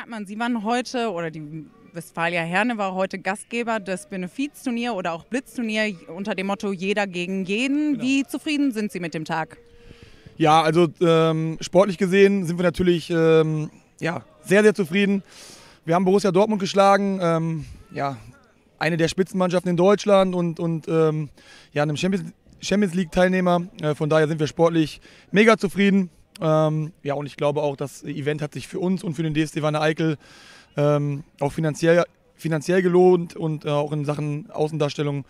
Knappmann, Sie waren heute oder die Westfalia Herne war heute Gastgeber des Benefizturnier oder auch Blitzturnier unter dem Motto Jeder gegen jeden. Genau. Wie zufrieden sind Sie mit dem Tag? Ja, also ähm, sportlich gesehen sind wir natürlich ähm, ja, sehr, sehr zufrieden. Wir haben Borussia Dortmund geschlagen. Ähm, ja, eine der Spitzenmannschaften in Deutschland und, und ähm, ja, einem Champions, Champions League-Teilnehmer. Äh, von daher sind wir sportlich mega zufrieden. Ähm, ja, und ich glaube auch, das Event hat sich für uns und für den DSD Wanne Eickel ähm, auch finanziell, finanziell gelohnt und äh, auch in Sachen Außendarstellung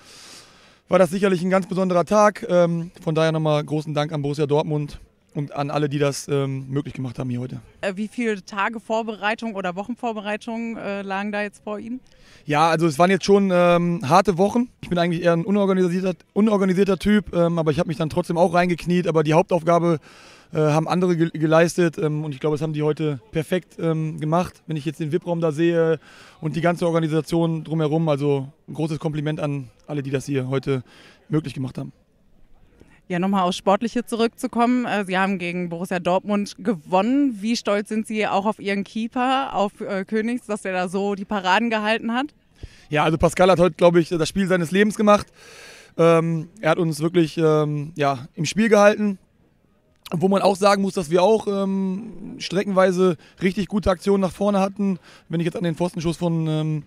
war das sicherlich ein ganz besonderer Tag. Ähm, von daher nochmal großen Dank an Borussia Dortmund und an alle, die das ähm, möglich gemacht haben hier heute. Äh, wie viele Tage Vorbereitung oder Wochenvorbereitung äh, lagen da jetzt vor Ihnen? Ja, also es waren jetzt schon ähm, harte Wochen. Ich bin eigentlich eher ein unorganisierter, unorganisierter Typ, ähm, aber ich habe mich dann trotzdem auch reingekniet. Aber die Hauptaufgabe äh, haben andere ge geleistet ähm, und ich glaube, das haben die heute perfekt ähm, gemacht. Wenn ich jetzt den VIP-Raum da sehe und die ganze Organisation drumherum, also ein großes Kompliment an alle, die das hier heute möglich gemacht haben. Ja, nochmal aufs Sportliche zurückzukommen. Äh, sie haben gegen Borussia Dortmund gewonnen. Wie stolz sind Sie auch auf Ihren Keeper, auf äh, Königs, dass der da so die Paraden gehalten hat? Ja, also Pascal hat heute, glaube ich, das Spiel seines Lebens gemacht. Ähm, er hat uns wirklich ähm, ja, im Spiel gehalten. Wo man auch sagen muss, dass wir auch ähm, streckenweise richtig gute Aktionen nach vorne hatten. Wenn ich jetzt an den Pfostenschuss von ähm,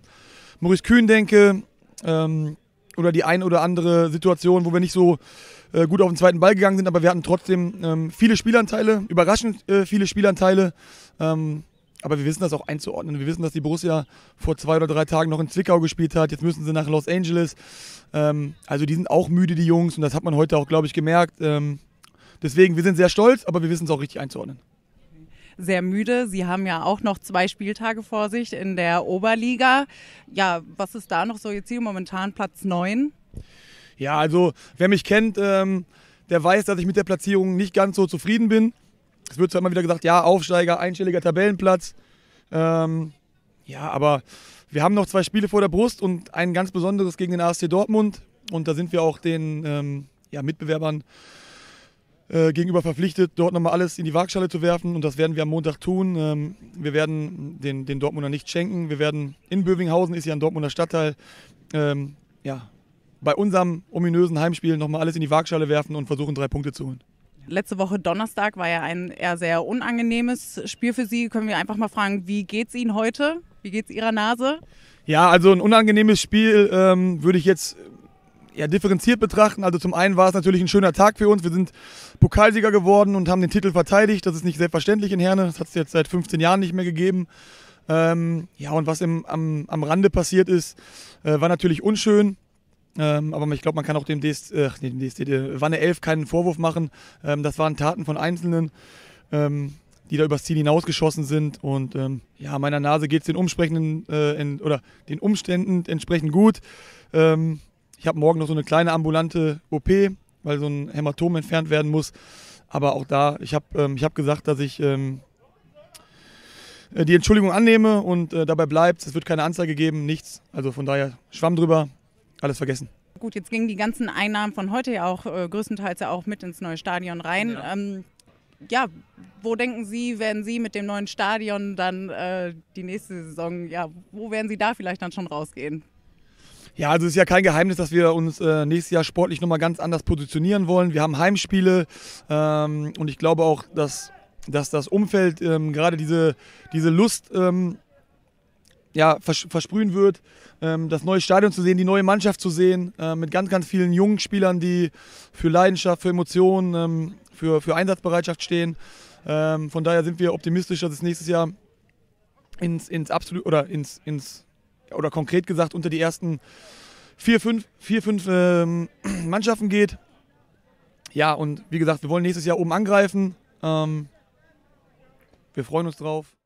Maurice Kühn denke, ähm, oder die ein oder andere Situation, wo wir nicht so äh, gut auf den zweiten Ball gegangen sind, aber wir hatten trotzdem ähm, viele Spielanteile, überraschend äh, viele Spielanteile. Ähm, aber wir wissen das auch einzuordnen. Wir wissen, dass die Borussia vor zwei oder drei Tagen noch in Zwickau gespielt hat. Jetzt müssen sie nach Los Angeles. Ähm, also die sind auch müde, die Jungs. Und das hat man heute auch, glaube ich, gemerkt. Ähm, Deswegen, wir sind sehr stolz, aber wir wissen es auch richtig einzuordnen sehr müde. Sie haben ja auch noch zwei Spieltage vor sich in der Oberliga. Ja, was ist da noch so jetzt hier momentan Platz 9? Ja, also wer mich kennt, ähm, der weiß, dass ich mit der Platzierung nicht ganz so zufrieden bin. Es wird zwar immer wieder gesagt, ja, Aufsteiger, einstelliger Tabellenplatz. Ähm, ja, aber wir haben noch zwei Spiele vor der Brust und ein ganz besonderes gegen den ASC Dortmund. Und da sind wir auch den ähm, ja, Mitbewerbern äh, gegenüber verpflichtet, dort nochmal alles in die Waagschale zu werfen. Und das werden wir am Montag tun. Ähm, wir werden den, den Dortmunder nicht schenken. Wir werden in Bövinghausen, ist ja ein Dortmunder Stadtteil, ähm, ja, bei unserem ominösen Heimspiel nochmal alles in die Waagschale werfen und versuchen, drei Punkte zu holen. Letzte Woche Donnerstag war ja ein eher sehr unangenehmes Spiel für Sie. Können wir einfach mal fragen, wie geht es Ihnen heute? Wie geht es Ihrer Nase? Ja, also ein unangenehmes Spiel ähm, würde ich jetzt ja, differenziert betrachten. Also zum einen war es natürlich ein schöner Tag für uns. Wir sind Pokalsieger geworden und haben den Titel verteidigt. Das ist nicht selbstverständlich in Herne. Das hat es jetzt seit 15 Jahren nicht mehr gegeben. Ähm, ja, und was im, am, am Rande passiert ist, äh, war natürlich unschön. Ähm, aber ich glaube, man kann auch dem DSD, äh, dem DSD, der Wanne 11 keinen Vorwurf machen. Ähm, das waren Taten von Einzelnen, ähm, die da übers Ziel hinausgeschossen sind. Und ähm, ja, meiner Nase geht es den, äh, den Umständen entsprechend gut. Ähm, ich habe morgen noch so eine kleine ambulante OP, weil so ein Hämatom entfernt werden muss. Aber auch da, ich habe ähm, hab gesagt, dass ich ähm, äh, die Entschuldigung annehme und äh, dabei bleibt. Es wird keine Anzeige geben, nichts. Also von daher, Schwamm drüber, alles vergessen. Gut, jetzt gingen die ganzen Einnahmen von heute ja auch äh, größtenteils ja auch mit ins neue Stadion rein. Ja. Ähm, ja, wo denken Sie, werden Sie mit dem neuen Stadion dann äh, die nächste Saison, ja, wo werden Sie da vielleicht dann schon rausgehen? Ja, also es ist ja kein Geheimnis, dass wir uns äh, nächstes Jahr sportlich nochmal ganz anders positionieren wollen. Wir haben Heimspiele ähm, und ich glaube auch, dass, dass das Umfeld ähm, gerade diese, diese Lust ähm, ja, vers versprühen wird, ähm, das neue Stadion zu sehen, die neue Mannschaft zu sehen, äh, mit ganz, ganz vielen jungen Spielern, die für Leidenschaft, für Emotionen, ähm, für, für Einsatzbereitschaft stehen. Ähm, von daher sind wir optimistisch, dass es nächstes Jahr ins, ins absolut oder ins, ins oder konkret gesagt unter die ersten vier, fünf, vier, fünf ähm, Mannschaften geht. Ja, und wie gesagt, wir wollen nächstes Jahr oben angreifen. Ähm, wir freuen uns drauf.